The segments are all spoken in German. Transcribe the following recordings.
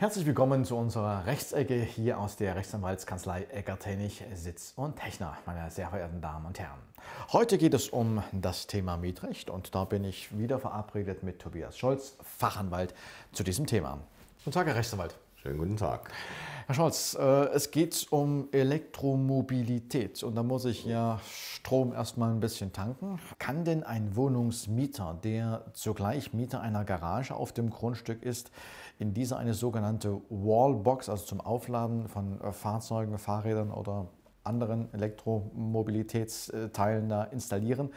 Herzlich willkommen zu unserer Rechtsecke hier aus der Rechtsanwaltskanzlei Eckert-Hennig, Sitz und Techner, meine sehr verehrten Damen und Herren. Heute geht es um das Thema Mietrecht und da bin ich wieder verabredet mit Tobias Scholz, Fachanwalt, zu diesem Thema. Guten Tag, Herr Rechtsanwalt. Schönen guten Tag. Herr Scholz, äh, es geht um Elektromobilität und da muss ich ja Strom erstmal ein bisschen tanken. Kann denn ein Wohnungsmieter, der zugleich Mieter einer Garage auf dem Grundstück ist, in dieser eine sogenannte Wallbox, also zum Aufladen von äh, Fahrzeugen, Fahrrädern oder anderen Elektromobilitätsteilen da installieren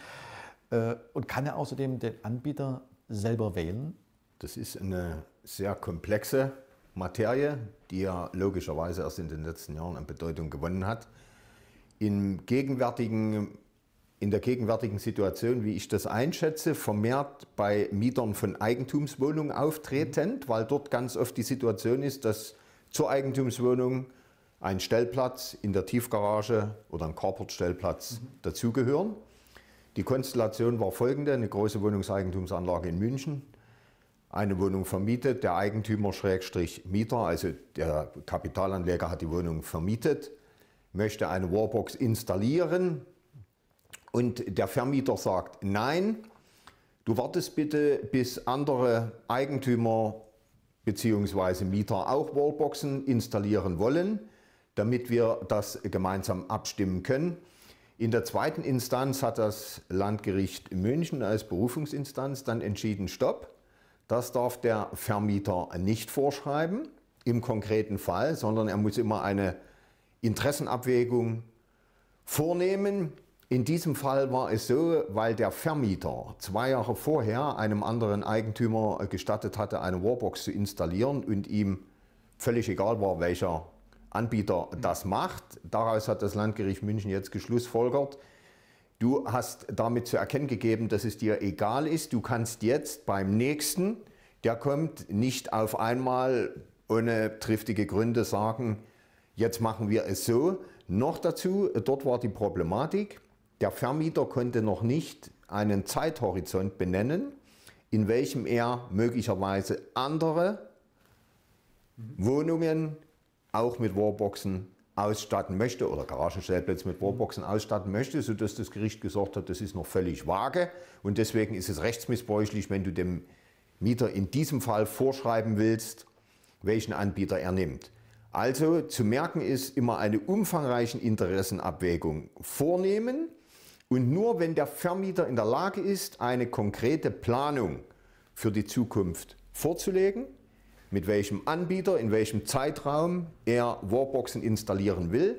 äh, und kann er außerdem den Anbieter selber wählen? Das ist eine sehr komplexe Materie, die ja logischerweise erst in den letzten Jahren an Bedeutung gewonnen hat. Im gegenwärtigen in der gegenwärtigen Situation, wie ich das einschätze, vermehrt bei Mietern von Eigentumswohnungen auftretend, mhm. weil dort ganz oft die Situation ist, dass zur Eigentumswohnung ein Stellplatz in der Tiefgarage oder ein Carport-Stellplatz mhm. dazugehören. Die Konstellation war folgende: eine große Wohnungseigentumsanlage in München, eine Wohnung vermietet, der Eigentümer Schrägstrich Mieter, also der Kapitalanleger hat die Wohnung vermietet, möchte eine Warbox installieren, und der Vermieter sagt, nein, du wartest bitte, bis andere Eigentümer bzw. Mieter auch Wallboxen installieren wollen, damit wir das gemeinsam abstimmen können. In der zweiten Instanz hat das Landgericht München als Berufungsinstanz dann entschieden, stopp, das darf der Vermieter nicht vorschreiben im konkreten Fall, sondern er muss immer eine Interessenabwägung vornehmen. In diesem Fall war es so, weil der Vermieter zwei Jahre vorher einem anderen Eigentümer gestattet hatte, eine Warbox zu installieren und ihm völlig egal war, welcher Anbieter mhm. das macht. Daraus hat das Landgericht München jetzt geschlussfolgert. Du hast damit zu erkennen gegeben, dass es dir egal ist. Du kannst jetzt beim nächsten, der kommt, nicht auf einmal ohne triftige Gründe sagen, jetzt machen wir es so. Noch dazu, dort war die Problematik, der Vermieter konnte noch nicht einen Zeithorizont benennen, in welchem er möglicherweise andere Wohnungen auch mit Warboxen ausstatten möchte oder Garagenstellplätze mit Warboxen ausstatten möchte, sodass das Gericht gesagt hat, das ist noch völlig vage und deswegen ist es rechtsmissbräuchlich, wenn du dem Mieter in diesem Fall vorschreiben willst, welchen Anbieter er nimmt. Also zu merken ist immer eine umfangreiche Interessenabwägung vornehmen, und nur wenn der Vermieter in der Lage ist, eine konkrete Planung für die Zukunft vorzulegen, mit welchem Anbieter, in welchem Zeitraum er Warboxen installieren will.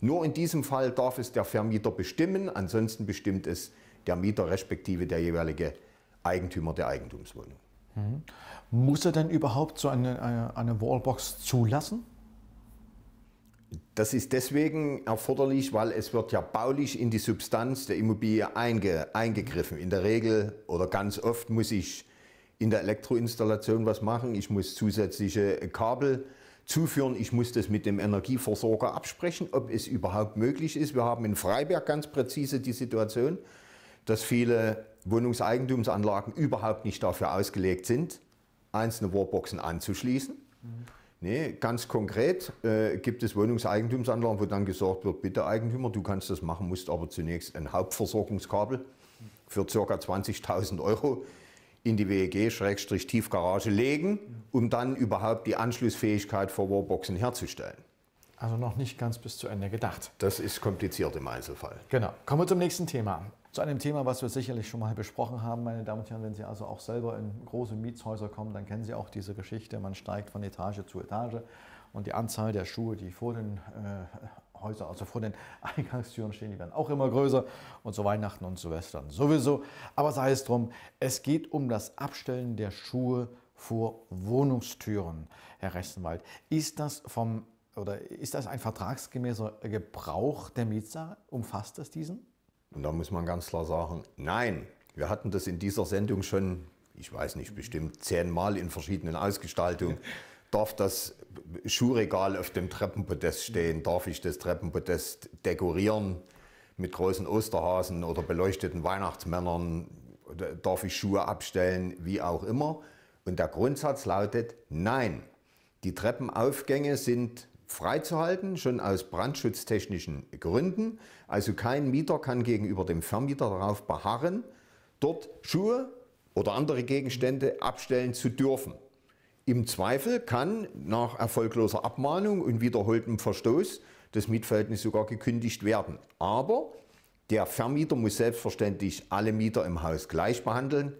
Nur in diesem Fall darf es der Vermieter bestimmen, ansonsten bestimmt es der Mieter respektive der jeweilige Eigentümer der Eigentumswohnung. Mhm. Muss er denn überhaupt so eine, eine, eine Wallbox zulassen? Das ist deswegen erforderlich, weil es wird ja baulich in die Substanz der Immobilie einge, eingegriffen. In der Regel oder ganz oft muss ich in der Elektroinstallation was machen. Ich muss zusätzliche Kabel zuführen. Ich muss das mit dem Energieversorger absprechen, ob es überhaupt möglich ist. Wir haben in Freiberg ganz präzise die Situation, dass viele Wohnungseigentumsanlagen überhaupt nicht dafür ausgelegt sind, einzelne Wallboxen anzuschließen. Mhm Nee, ganz konkret äh, gibt es Wohnungseigentumsanlagen, wo dann gesagt wird, bitte Eigentümer, du kannst das machen, musst aber zunächst ein Hauptversorgungskabel für ca. 20.000 Euro in die WEG-Tiefgarage legen, um dann überhaupt die Anschlussfähigkeit vor Warboxen herzustellen. Also noch nicht ganz bis zu Ende gedacht. Das ist kompliziert im Einzelfall. Genau. Kommen wir zum nächsten Thema zu einem Thema, was wir sicherlich schon mal besprochen haben, meine Damen und Herren. Wenn Sie also auch selber in große Mietshäuser kommen, dann kennen Sie auch diese Geschichte. Man steigt von Etage zu Etage und die Anzahl der Schuhe, die vor den äh, Häusern, also vor den Eingangstüren stehen, die werden auch immer größer und zu Weihnachten und Silvestern sowieso. Aber sei es drum, es geht um das Abstellen der Schuhe vor Wohnungstüren, Herr Restenwald. Ist das vom oder ist das ein vertragsgemäßer Gebrauch der Mietsache? Umfasst das diesen? Und da muss man ganz klar sagen, nein, wir hatten das in dieser Sendung schon, ich weiß nicht, bestimmt zehnmal in verschiedenen Ausgestaltungen. Darf das Schuhregal auf dem Treppenpodest stehen? Darf ich das Treppenpodest dekorieren mit großen Osterhasen oder beleuchteten Weihnachtsmännern? Darf ich Schuhe abstellen? Wie auch immer. Und der Grundsatz lautet, nein, die Treppenaufgänge sind freizuhalten, schon aus brandschutztechnischen Gründen. Also kein Mieter kann gegenüber dem Vermieter darauf beharren, dort Schuhe oder andere Gegenstände abstellen zu dürfen. Im Zweifel kann nach erfolgloser Abmahnung und wiederholtem Verstoß das Mietverhältnis sogar gekündigt werden. Aber der Vermieter muss selbstverständlich alle Mieter im Haus gleich behandeln.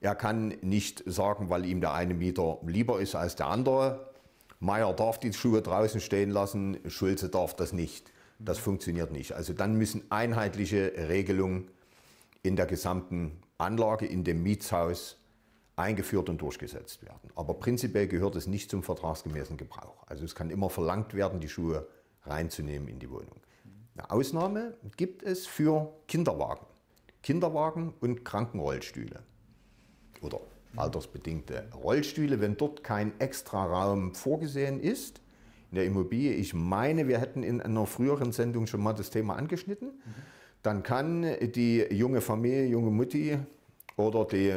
Er kann nicht sagen, weil ihm der eine Mieter lieber ist als der andere, Meier darf die Schuhe draußen stehen lassen, Schulze darf das nicht. Das funktioniert nicht. Also dann müssen einheitliche Regelungen in der gesamten Anlage, in dem Mietshaus eingeführt und durchgesetzt werden. Aber prinzipiell gehört es nicht zum vertragsgemäßen Gebrauch. Also es kann immer verlangt werden, die Schuhe reinzunehmen in die Wohnung. Eine Ausnahme gibt es für Kinderwagen. Kinderwagen und Krankenrollstühle oder altersbedingte Rollstühle, wenn dort kein extra Raum vorgesehen ist. In der Immobilie, ich meine, wir hätten in einer früheren Sendung schon mal das Thema angeschnitten, dann kann die junge Familie, junge Mutti oder die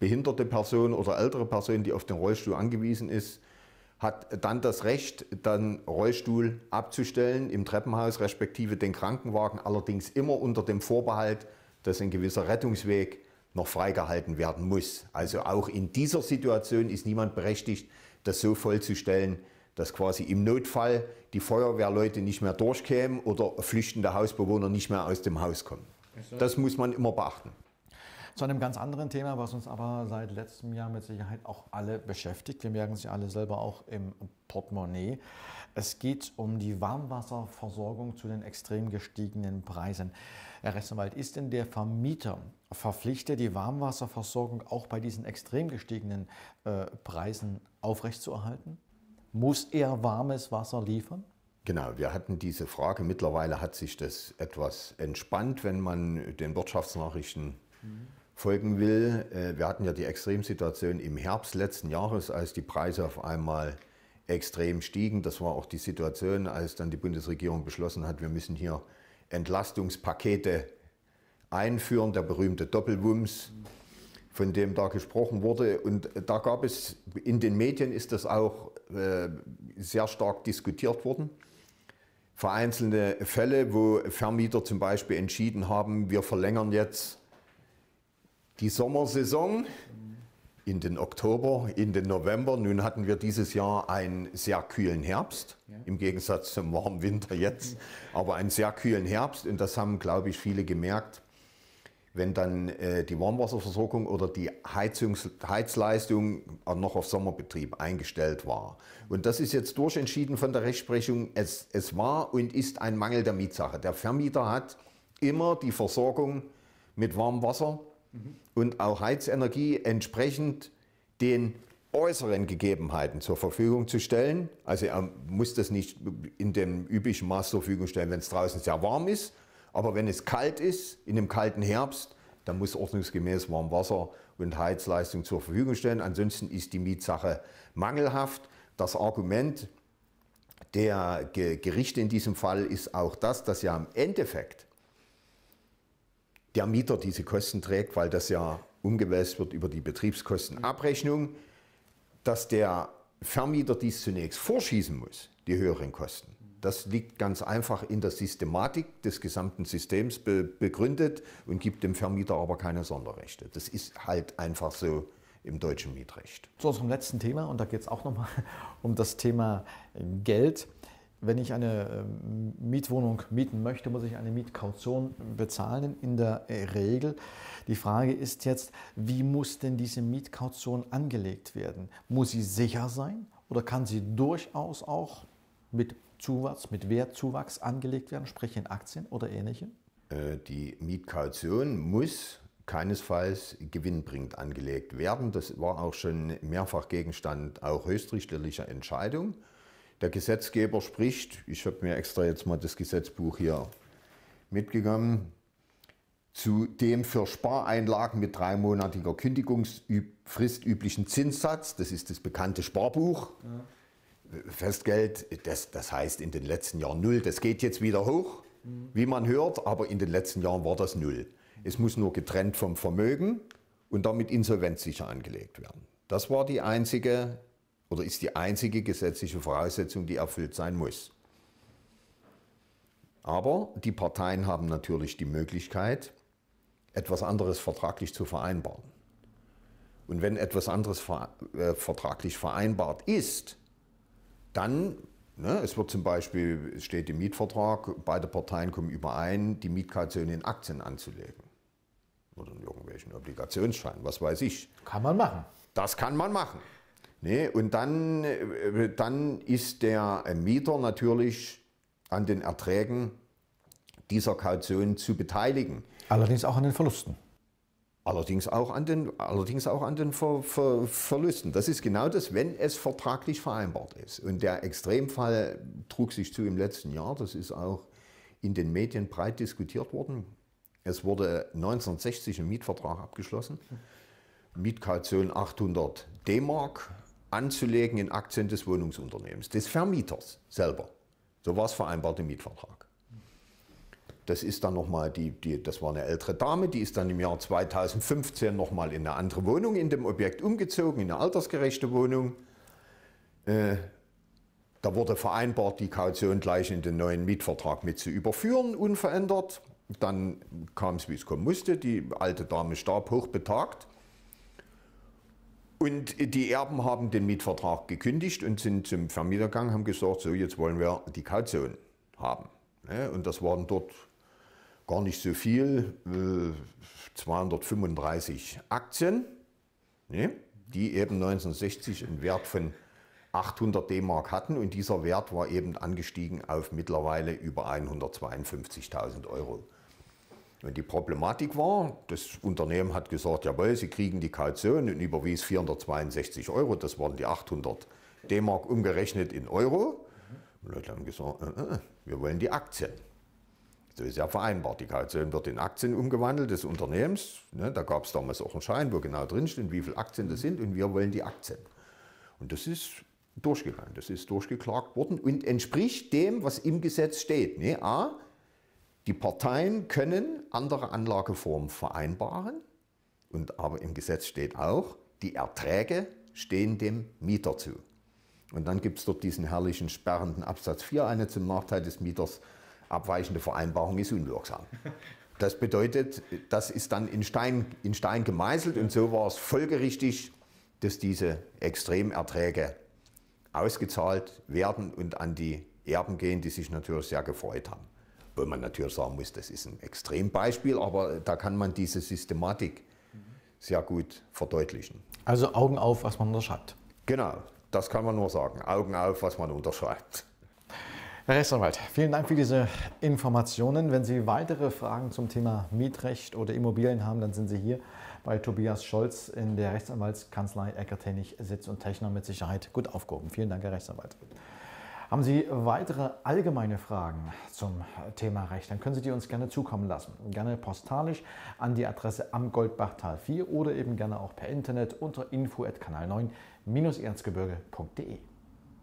behinderte Person oder ältere Person, die auf den Rollstuhl angewiesen ist, hat dann das Recht, dann Rollstuhl abzustellen im Treppenhaus, respektive den Krankenwagen, allerdings immer unter dem Vorbehalt, dass ein gewisser Rettungsweg noch freigehalten werden muss. Also auch in dieser Situation ist niemand berechtigt, das so vollzustellen, dass quasi im Notfall die Feuerwehrleute nicht mehr durchkämen oder flüchtende Hausbewohner nicht mehr aus dem Haus kommen. Also das muss man immer beachten. Zu einem ganz anderen Thema, was uns aber seit letztem Jahr mit Sicherheit auch alle beschäftigt. Wir merken es ja alle selber auch im Portemonnaie. Es geht um die Warmwasserversorgung zu den extrem gestiegenen Preisen. Herr Rechtsanwalt ist denn der Vermieter verpflichtet, die Warmwasserversorgung auch bei diesen extrem gestiegenen äh, Preisen aufrechtzuerhalten? Muss er warmes Wasser liefern? Genau, wir hatten diese Frage. Mittlerweile hat sich das etwas entspannt, wenn man den Wirtschaftsnachrichten folgen will. Äh, wir hatten ja die Extremsituation im Herbst letzten Jahres, als die Preise auf einmal extrem stiegen. Das war auch die Situation, als dann die Bundesregierung beschlossen hat, wir müssen hier Entlastungspakete einführen, der berühmte Doppelwumms, von dem da gesprochen wurde. Und da gab es, in den Medien ist das auch äh, sehr stark diskutiert worden. Vereinzelte Fälle, wo Vermieter zum Beispiel entschieden haben, wir verlängern jetzt die Sommersaison. Mhm in den Oktober, in den November. Nun hatten wir dieses Jahr einen sehr kühlen Herbst, ja. im Gegensatz zum warmen Winter jetzt, aber einen sehr kühlen Herbst. Und das haben, glaube ich, viele gemerkt. Wenn dann äh, die Warmwasserversorgung oder die Heizungs Heizleistung noch auf Sommerbetrieb eingestellt war. Und das ist jetzt durchentschieden von der Rechtsprechung. Es, es war und ist ein Mangel der Mietsache. Der Vermieter hat immer die Versorgung mit Warmwasser Wasser und auch Heizenergie entsprechend den äußeren Gegebenheiten zur Verfügung zu stellen. Also er muss das nicht in dem üblichen Maß zur Verfügung stellen, wenn es draußen sehr warm ist. Aber wenn es kalt ist, in dem kalten Herbst, dann muss ordnungsgemäß Warmwasser und Heizleistung zur Verfügung stellen. Ansonsten ist die Mietsache mangelhaft. Das Argument der Gerichte in diesem Fall ist auch das, dass ja im Endeffekt der Mieter diese Kosten trägt, weil das ja umgewälzt wird über die Betriebskostenabrechnung, dass der Vermieter dies zunächst vorschießen muss, die höheren Kosten. Das liegt ganz einfach in der Systematik des gesamten Systems be begründet und gibt dem Vermieter aber keine Sonderrechte. Das ist halt einfach so im deutschen Mietrecht. Zu unserem letzten Thema, und da geht es auch nochmal um das Thema äh, Geld wenn ich eine ähm, Mietwohnung mieten möchte, muss ich eine Mietkaution bezahlen in der äh, Regel. Die Frage ist jetzt, wie muss denn diese Mietkaution angelegt werden? Muss sie sicher sein oder kann sie durchaus auch mit Zuwachs, mit Wertzuwachs angelegt werden, sprich in Aktien oder ähnlichem? Äh, die Mietkaution muss keinesfalls gewinnbringend angelegt werden. Das war auch schon mehrfach Gegenstand auch höchstrichterlicher Entscheidung. Der Gesetzgeber spricht, ich habe mir extra jetzt mal das Gesetzbuch hier mitgegangen, zu dem für Spareinlagen mit dreimonatiger Kündigungsfrist üblichen Zinssatz, das ist das bekannte Sparbuch, ja. Festgeld, das, das heißt in den letzten Jahren null, das geht jetzt wieder hoch, mhm. wie man hört, aber in den letzten Jahren war das null. Es muss nur getrennt vom Vermögen und damit insolvenzsicher angelegt werden. Das war die einzige oder ist die einzige gesetzliche Voraussetzung, die erfüllt sein muss. Aber die Parteien haben natürlich die Möglichkeit, etwas anderes vertraglich zu vereinbaren. Und wenn etwas anderes ver äh, vertraglich vereinbart ist, dann, ne, es wird zum Beispiel, es steht im Mietvertrag, beide Parteien kommen überein, die Mietkaution in Aktien anzulegen. Oder in irgendwelchen Obligationsscheinen, was weiß ich. Kann man machen. Das kann man machen. Nee, und dann, äh, dann ist der äh, Mieter natürlich an den Erträgen dieser Kaution zu beteiligen. Allerdings auch an den Verlusten. Allerdings auch an den, allerdings auch an den Ver, Ver, Verlusten. Das ist genau das, wenn es vertraglich vereinbart ist. Und der Extremfall trug sich zu im letzten Jahr. Das ist auch in den Medien breit diskutiert worden. Es wurde 1960 ein Mietvertrag abgeschlossen. Mietkaution 800 D-Mark anzulegen in Aktien des Wohnungsunternehmens, des Vermieters selber. So war es vereinbart im Mietvertrag. Das ist dann nochmal, die, die, das war eine ältere Dame, die ist dann im Jahr 2015 nochmal in eine andere Wohnung in dem Objekt umgezogen, in eine altersgerechte Wohnung. Äh, da wurde vereinbart, die Kaution gleich in den neuen Mietvertrag mit zu überführen, unverändert. Dann kam es, wie es kommen musste. Die alte Dame starb hochbetagt. Und die Erben haben den Mietvertrag gekündigt und sind zum Vermietergang, haben gesagt, so jetzt wollen wir die Kaution haben. Ne? Und das waren dort gar nicht so viel, 235 äh, Aktien, ne? die eben 1960 einen Wert von 800 D-Mark hatten und dieser Wert war eben angestiegen auf mittlerweile über 152.000 Euro. Und die Problematik war, das Unternehmen hat gesagt, jawohl, Sie kriegen die Kaution und überwies 462 Euro, das waren die 800 D-Mark umgerechnet in Euro. Die Leute haben gesagt, äh, äh, wir wollen die Aktien. So ist ja vereinbart. Die Kaution wird in Aktien umgewandelt des Unternehmens. Ne, da gab es damals auch einen Schein, wo genau drin wie viele Aktien das sind und wir wollen die Aktien. Und das ist durchgegangen, das ist durchgeklagt worden und entspricht dem, was im Gesetz steht. Ne? A, die Parteien können andere Anlageformen vereinbaren und aber im Gesetz steht auch, die Erträge stehen dem Mieter zu. Und dann gibt es dort diesen herrlichen sperrenden Absatz 4, eine zum Nachteil des Mieters abweichende Vereinbarung ist unwirksam. Das bedeutet, das ist dann in Stein, in Stein gemeißelt und so war es folgerichtig, dass diese Extremerträge ausgezahlt werden und an die Erben gehen, die sich natürlich sehr gefreut haben. Wo man natürlich sagen muss, das ist ein Extrembeispiel, aber da kann man diese Systematik sehr gut verdeutlichen. Also Augen auf, was man unterschreibt. Genau, das kann man nur sagen. Augen auf, was man unterschreibt. Herr Rechtsanwalt, vielen Dank für diese Informationen. Wenn Sie weitere Fragen zum Thema Mietrecht oder Immobilien haben, dann sind Sie hier bei Tobias Scholz in der Rechtsanwaltskanzlei eckert Sitz und Techner mit Sicherheit gut aufgehoben. Vielen Dank, Herr Rechtsanwalt. Haben Sie weitere allgemeine Fragen zum Thema Recht, dann können Sie die uns gerne zukommen lassen. Gerne postalisch an die Adresse am Goldbachtal 4 oder eben gerne auch per Internet unter info.kanal9-erzgebirge.de.